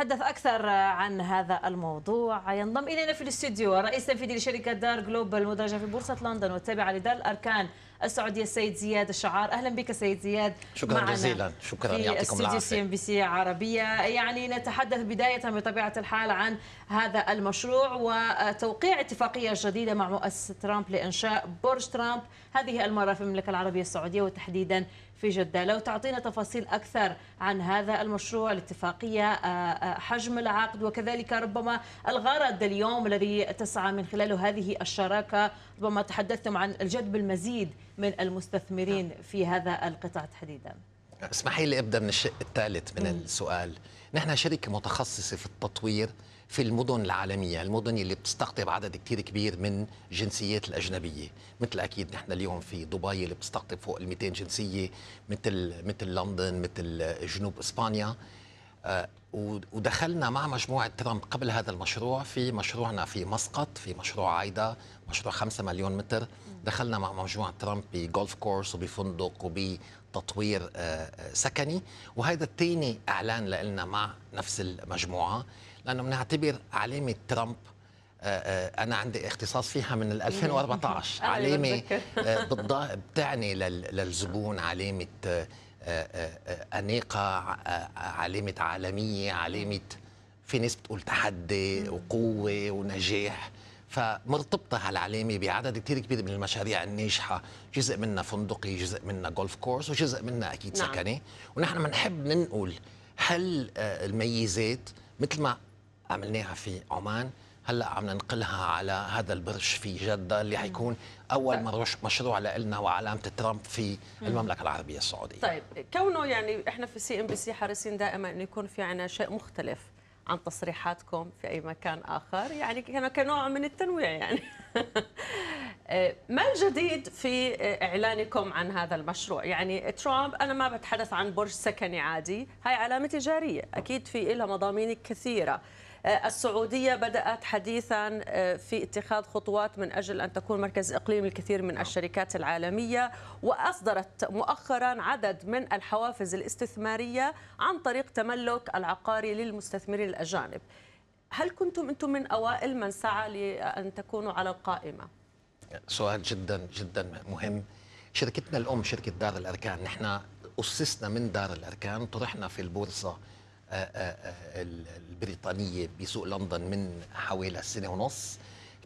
نتحدث أكثر عن هذا الموضوع ينضم إلينا في الاستديو الرئيس التنفيذي لشركة دار جلوبال المدرجة في بورصة لندن والتابعة لدار الأركان السعوديه السيد زياد الشعار اهلا بك سيد زياد شكرا جزيلا شكرا يعطيكم العافيه سي ام بي سي عربيه يعني نتحدث بدايه بطبيعه الحال عن هذا المشروع وتوقيع اتفاقيه جديده مع مؤسسه ترامب لانشاء برج ترامب هذه المره في المملكه العربيه السعوديه وتحديدا في جدة لو تعطينا تفاصيل أكثر عن هذا المشروع الاتفاقية آه، آه، حجم العقد وكذلك ربما الغرض اليوم الذي تسعى من خلاله هذه الشراكة ربما تحدثتم عن الجذب المزيد من المستثمرين نعم. في هذا القطاع تحديدا اسمحي لي ابدا من الشق الثالث من السؤال نحن شركه متخصصه في التطوير في المدن العالمية المدن اللي بتستقطب عدد كثير كبير من جنسيات الأجنبية مثل أكيد نحن اليوم في دبي اللي بتستقطب فوق ال 200 جنسية مثل مثل لندن مثل جنوب إسبانيا آه، ودخلنا مع مجموعة ترامب قبل هذا المشروع في مشروعنا في مسقط في مشروع عايدة مشروع 5 مليون متر دخلنا مع مجموعة ترامب بجولف كورس وبفندق وبتطوير آه، آه، سكني وهذا الثاني إعلان لنا مع نفس المجموعة لأنه بنعتبر علامة ترامب انا عندي اختصاص فيها من 2014 علامه بتعني للزبون علامه أنيقة علامة عالمية علامة في ناس بتقول تحدي وقوة ونجاح فمرتبطة هالعلامة بعدد كثير كبير من المشاريع الناجحة جزء منها فندقي جزء منها جولف كورس وجزء منها أكيد نعم. سكني ونحن بنحب ننقل هل آه، الميزات مثل ما عملناها في عمان هلا عم ننقلها على هذا البرج في جده اللي حيكون اول مشروع لنا وعلامه ترامب في المملكه العربيه السعوديه طيب كونه يعني احنا في سي ام بي سي حريصين دائما انه يكون في عنا شيء مختلف عن تصريحاتكم في اي مكان اخر يعني كان كنوع من التنويع يعني آه، ما الجديد في اعلانكم عن هذا المشروع يعني ترامب انا ما بتحدث عن برج سكني عادي هاي علامه تجاريه اكيد في لها مضامين كثيره آه، السعودية بدأت حديثا آه، في اتخاذ خطوات من أجل أن تكون مركز إقليم الكثير من نعم. الشركات العالمية وأصدرت مؤخرا عدد من الحوافز الاستثمارية عن طريق تملك العقاري للمستثمرين الأجانب هل كنتم أنتم من أوائل من سعى لأن تكونوا على القائمة؟ سؤال جدا جدا مهم شركتنا الأم شركة دار الأركان نحن أسسنا من دار الأركان طرحنا في البورصة آه، آه، آه، البريطانية بسوق لندن من حوالي سنة ونص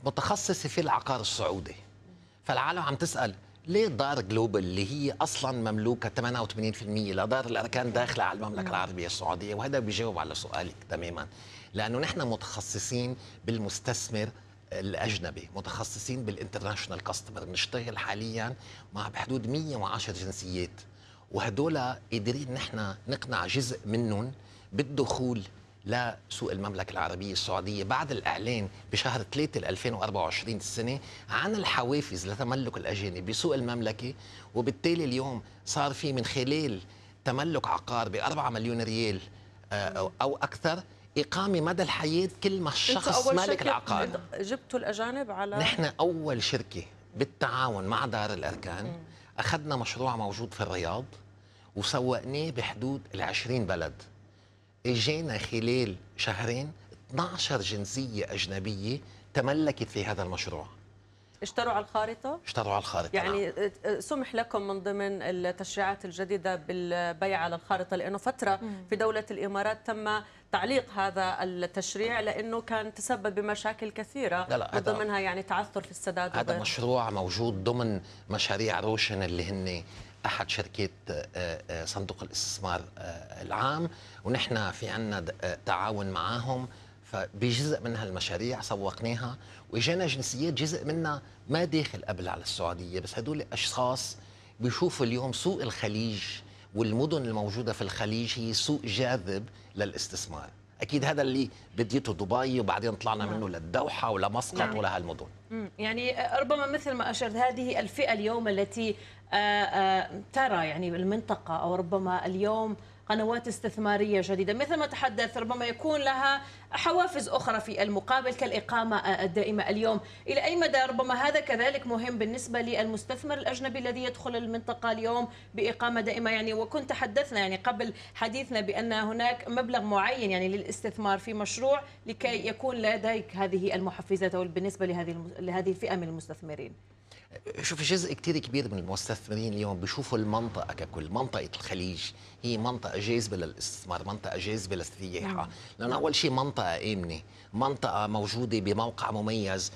متخصصة في العقار السعودي فالعالم عم تسأل ليه دار جلوبال اللي هي اصلا مملوكه 88% لدار الاركان داخله على المملكه العربيه السعوديه وهذا بيجاوب على سؤالك تماما لانه نحن متخصصين بالمستثمر الاجنبي متخصصين بالانترناشونال كاستمر بنشتغل حاليا مع بحدود 110 جنسيات وهدول قادرين نحن نقنع جزء منهم بالدخول لسوق المملكة العربية السعودية بعد الإعلان بشهر 3 2024 السنة عن الحوافز لتملك الأجانب بسوق المملكة وبالتالي اليوم صار في من خلال تملك عقار ب 4 مليون ريال آه، أو أكثر إقامة مدى الحياة كل ما الشخص مالك العقار جبتوا الأجانب على نحن أول شركة بالتعاون مع دار الأركان أخذنا مشروع موجود في الرياض وسوقناه بحدود ال 20 بلد اجينا خلال شهرين 12 جنسيه اجنبيه تملكت في هذا المشروع اشتروا على الخارطه اشتروا على الخارطه يعني نعم. سمح لكم من ضمن التشريعات الجديده بالبيع على الخارطه لانه فتره مم. في دوله الامارات تم تعليق هذا التشريع لانه كان تسبب بمشاكل كثيره لا لا ضمنها يعني تعثر في السداد هذا مشروع موجود ضمن مشاريع روشن اللي هن احد شركات آه، آه، صندوق الاستثمار آه، العام ونحن في عنا تعاون معاهم فبجزء من هالمشاريع سوقناها واجانا جنسيات جزء منها ما داخل قبل على السعوديه بس هدول اشخاص بيشوفوا اليوم سوق الخليج والمدن الموجوده في الخليج هي سوق جاذب للاستثمار اكيد هذا اللي بديته دبي وبعدين طلعنا نعم. منه للدوحه ولمسقط نعم. ولهالمدن يعني آه، ربما مثل ما أشرت هذه الفئة اليوم التي آه، آه، ترى يعني المنطقة أو ربما اليوم قنوات استثمارية جديدة مثل ما تحدث ربما يكون لها حوافز أخرى في المقابل كالإقامة الدائمة اليوم إلى أي مدى ربما هذا كذلك مهم بالنسبة للمستثمر الأجنبي الذي يدخل المنطقة اليوم بإقامة دائمة يعني وكنت تحدثنا يعني قبل حديثنا بأن هناك مبلغ معين يعني للاستثمار في مشروع لكي يكون لديك هذه المحفزات أو بالنسبة لهذه لهذه الفئة من المستثمرين شوف جزء كتير كبير من المستثمرين اليوم بيشوفوا المنطقة ككل منطقة الخليج هي منطقة جاذبة للاستثمار منطقة جاذبة للسياحة نعم. لأن أول شيء منطقة آمنة منطقة موجودة بموقع مميز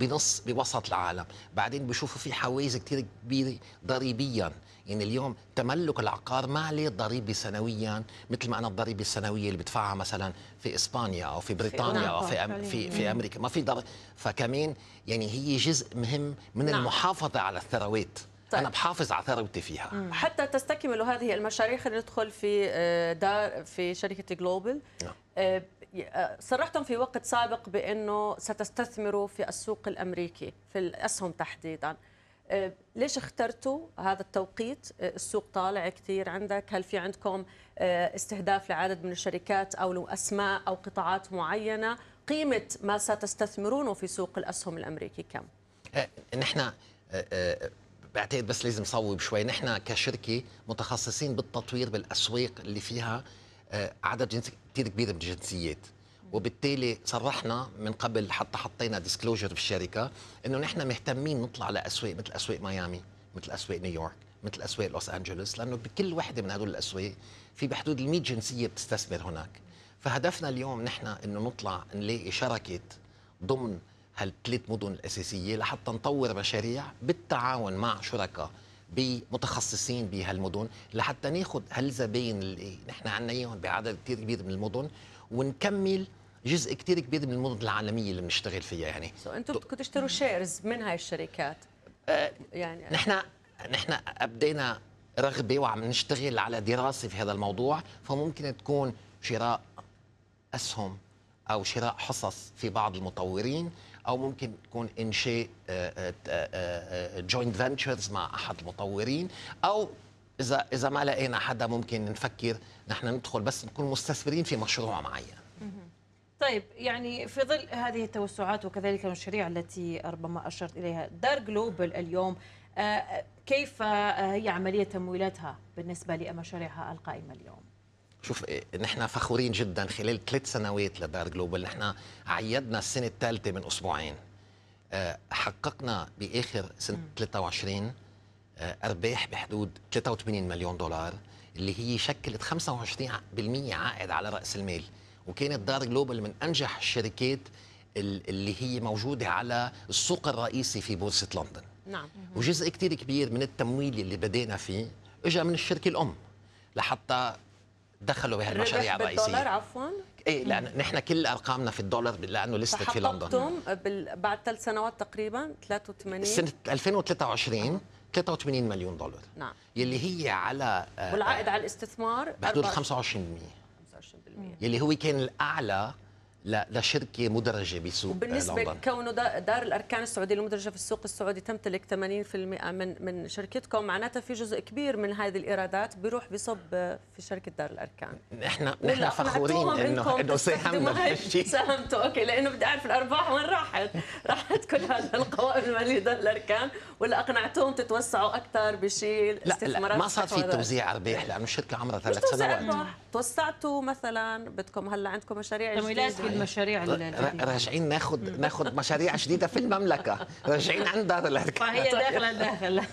بنص بوسط العالم بعدين بيشوفوا في حوايز كتير كبيرة ضريبيا يعني اليوم تملك العقار ما عليه ضريبة سنويا مثل ما أنا الضريبة السنوية اللي بدفعها مثلا في إسبانيا أو في بريطانيا أو في أم في, في أمريكا ما في ضريبة فكمان يعني هي جزء مهم من نعم. محافظه على الثروات طيب. انا بحافظ على ثروتي فيها مم. حتى تستكمل هذه المشاريع خلينا ندخل في آه، دار في شركه جلوبل نعم. آه، آه، صرحتم في وقت سابق بانه ستستثمروا في السوق الامريكي في الاسهم تحديدا ليش اخترتوا هذا التوقيت السوق طالع كثير عندك هل في عندكم استهداف لعدد من الشركات او اسماء او قطاعات معينه قيمه ما ستستثمرونه في سوق الاسهم الامريكي كم آه، نحن آه، آه، بعتقد بس لازم صوب شوي نحن كشركه متخصصين بالتطوير بالاسواق اللي فيها عدد جنسي كثير كبير من الجنسيات وبالتالي صرحنا من قبل حتى حطينا ديسكلوجر بالشركه انه نحن مهتمين نطلع لاسواق مثل اسواق ميامي مثل اسواق نيويورك مثل اسواق لوس انجلوس لانه بكل وحده من هدول الاسواق في بحدود ال 100 جنسيه بتستثمر هناك فهدفنا اليوم نحن انه نطلع نلاقي شركه ضمن هالثلاث مدن الاساسيه لحتى نطور مشاريع بالتعاون مع شركاء بمتخصصين بهالمدن لحتى ناخذ هالزباين اللي نحن عنا اياهم بعدد كثير كبير من المدن ونكمل جزء كثير كبير من المدن العالميه اللي بنشتغل فيها يعني سو انتم بدكم تشتروا شيرز من هاي الشركات آه، يعني نحن نحن ابدينا رغبه وعم نشتغل على دراسه في هذا الموضوع فممكن تكون شراء اسهم او شراء حصص في بعض المطورين او ممكن تكون انشاء جوينت فينتشرز مع احد المطورين او اذا اذا ما لقينا حدا ممكن نفكر نحن ندخل بس نكون مستثمرين في مشروع معين طيب يعني في ظل هذه التوسعات وكذلك المشاريع التي ربما اشرت اليها دار جلوبل اليوم آه، كيف آه، هي عمليه تمويلاتها بالنسبه لمشاريعها القائمه اليوم شوف إيه، نحن فخورين جدا خلال ثلاث سنوات لدار جلوبال نحن عيدنا السنه الثالثه من اسبوعين آه، حققنا باخر سنه 23 آه، ارباح بحدود 83 مليون دولار اللي هي شكلت 25% عائد على راس المال وكانت دار جلوبال من انجح الشركات اللي هي موجوده على السوق الرئيسي في بورصه لندن نعم وجزء كثير كبير من التمويل اللي بدينا فيه اجى من الشركه الام لحتى دخلوا بهالمشاريع الرئيسيه بالدولار عفوا ايه لان نحن كل ارقامنا في الدولار لانه لسه في لندن حققتم بعد ثلاث سنوات تقريبا 83 سنه 2023 83 مليون دولار نعم يلي هي على آه، والعائد على الاستثمار بحدود 25% 25% يلي هو كان الاعلى لشركه مدرجه بسوق وبالنسبه لندن. كونه دار الاركان السعوديه المدرجه في السوق السعودي تمتلك 80% من من شركتكم معناتها في جزء كبير من هذه الايرادات بيروح بصب في شركه دار الاركان نحن نحن فخورين انه انه ساهمنا ساهمتوا اوكي لانه بدي اعرف الارباح وين راحت راحت كل هذا القوائم الماليه دار الاركان ولا اقنعتوهم تتوسعوا اكثر بشيء لا, لا ما صار في توزيع ارباح لانه الشركه عمرها ثلاث سنوات توسعتوا مثلا بدكم هلا عندكم مشاريع جديده المشاريع طيب. المشاريع راجعين ناخذ ناخذ مشاريع جديده في المملكه راجعين عند دار الهركه فهي طيب. داخله داخله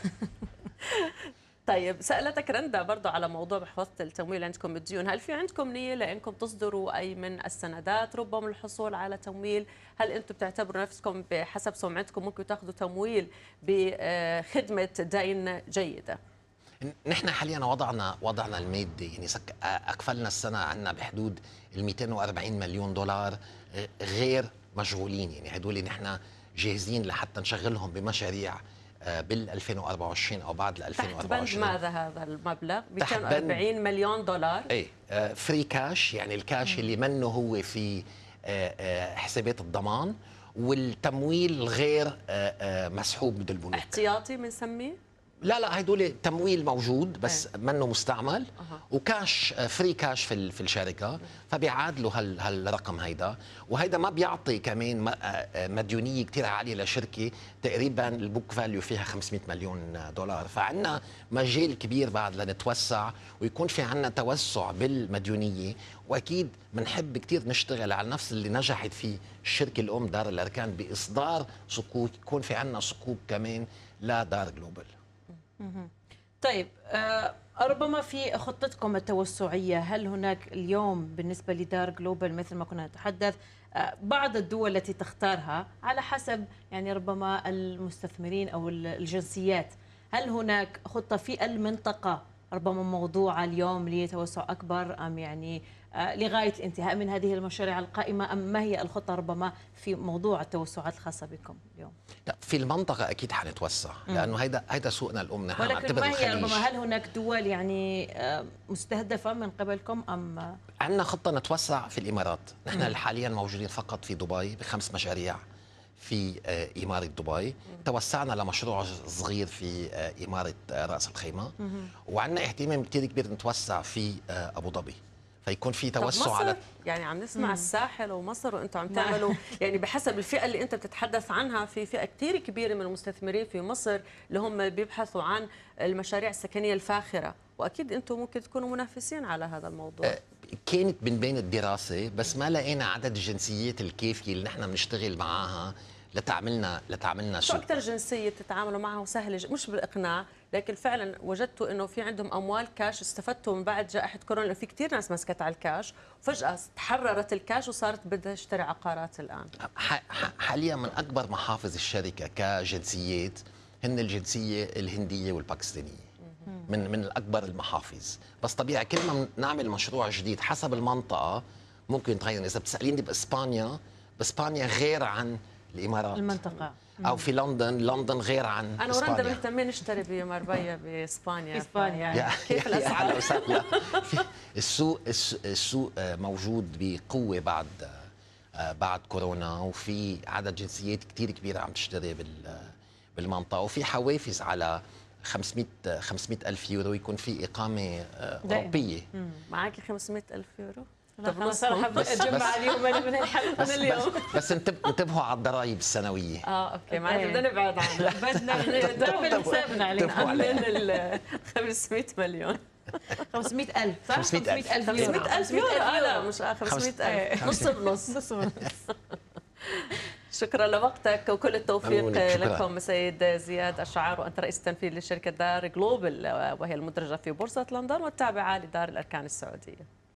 طيب سالتك رندا برضه على موضوع محفظه التمويل عندكم الديون هل في عندكم نيه لانكم تصدروا اي من السندات ربما الحصول على تمويل هل انتم بتعتبروا نفسكم بحسب سمعتكم ممكن تاخذوا تمويل بخدمه دين جيده نحن حاليا وضعنا وضعنا المادي يعني سك اكفلنا السنه عندنا بحدود ال 240 مليون دولار آه، غير مشغولين يعني هدول نحن جاهزين لحتى نشغلهم بمشاريع آه، بال 2024 او بعد ال 2024 تحت بند ماذا هذا المبلغ؟ 240 مليون دولار اي فري كاش يعني الكاش اللي منه هو في آه، حسابات الضمان والتمويل غير مسحوب من البنوك احتياطي بنسميه؟ لا لا هدول تمويل موجود بس إيه. منه مستعمل وكاش فري كاش في في الشركه فبيعادلوا هال هالرقم هيدا وهيدا ما بيعطي كمان آه، آه، مديونيه كثير عاليه لشركه تقريبا البوك فاليو فيها 500 مليون دولار فعندنا مجال كبير بعد لنتوسع ويكون في عندنا توسع بالمديونيه واكيد بنحب كثير نشتغل على نفس اللي نجحت فيه الشركه الام دار الاركان باصدار سكوك يكون في عندنا سكوك كمان لدار جلوبال طيب آه، ربما في خطتكم التوسعية هل هناك اليوم بالنسبة لدار جلوبال مثل ما كنا نتحدث آه، بعض الدول التي تختارها على حسب يعني ربما المستثمرين أو الجنسيات هل هناك خطة في المنطقة ربما موضوع اليوم لتوسع أكبر أم يعني آه، لغاية الانتهاء من هذه المشاريع القائمة أم ما هي الخطة ربما في موضوع التوسعات الخاصة بكم اليوم؟ لا في المنطقة أكيد حنتوسع لأنه هيدا هيدا سوقنا الأم نحن ولكن ما هي ربما هل هناك دول يعني آه، مستهدفة من قبلكم أم؟ عندنا خطة نتوسع في الإمارات نحن حاليا موجودين فقط في دبي بخمس مشاريع في آه، إمارة دبي توسعنا لمشروع صغير في آه، إمارة آه، رأس الخيمة وعندنا اهتمام كثير كبير نتوسع في أبو ظبي فيكون في توسع مصر على يعني عم نسمع مم. الساحل ومصر وانتم عم نعم. تعملوا يعني بحسب الفئه اللي انت بتتحدث عنها في فئه كثير كبيره من المستثمرين في مصر اللي هم بيبحثوا عن المشاريع السكنيه الفاخره واكيد انتم ممكن تكونوا منافسين على هذا الموضوع كانت من بين الدراسه بس ما لقينا عدد الجنسيات الكافيه اللي نحن بنشتغل معاها لتعملنا لتعملنا شو اكثر جنسيه تتعاملوا معها وسهله مش بالاقناع لكن فعلا وجدتوا انه في عندهم اموال كاش استفدتوا من بعد جائحه كورونا في كثير ناس مسكت على الكاش وفجاه تحررت الكاش وصارت بدها تشتري عقارات الان حاليا من اكبر محافظ الشركه كجنسيات هن الجنسيه الهنديه والباكستانيه من من اكبر المحافظ بس طبيعي كل ما نعمل مشروع جديد حسب المنطقه ممكن يتغير اذا بتساليني باسبانيا باسبانيا غير عن الامارات المنطقه او في لندن لندن غير عن انا ورندا مهتمين نشتري بمربيه باسبانيا اسبانيا كيف الاسعار السوق السوق آه، موجود بقوه بعد آه، بعد كورونا وفي عدد جنسيات كثير كبيره عم تشتري بال بالمنطقه وفي حوافز على 500 500 ألف يورو يكون في إقامة آه، أوروبية معك 500 ألف يورو طب انا صراحه اتجمع اليوم من الحلقه اليوم بس, انتبهوا انتبهوا على الضرائب السنويه اه اوكي معناتها إيه. بدنا نبعد عنها بدنا ضرب حسابنا علينا ال 500 مليون 500 ألف صح؟ 500 ألف 500 ألف يورو آه، لا مش 500 آه، ألف نص بنص نص بنص شكرا لوقتك وكل التوفيق لكم سيد زياد الشعار وانت رئيس التنفيذي لشركه دار جلوبل وهي المدرجه في بورصه لندن والتابعه لدار الاركان السعوديه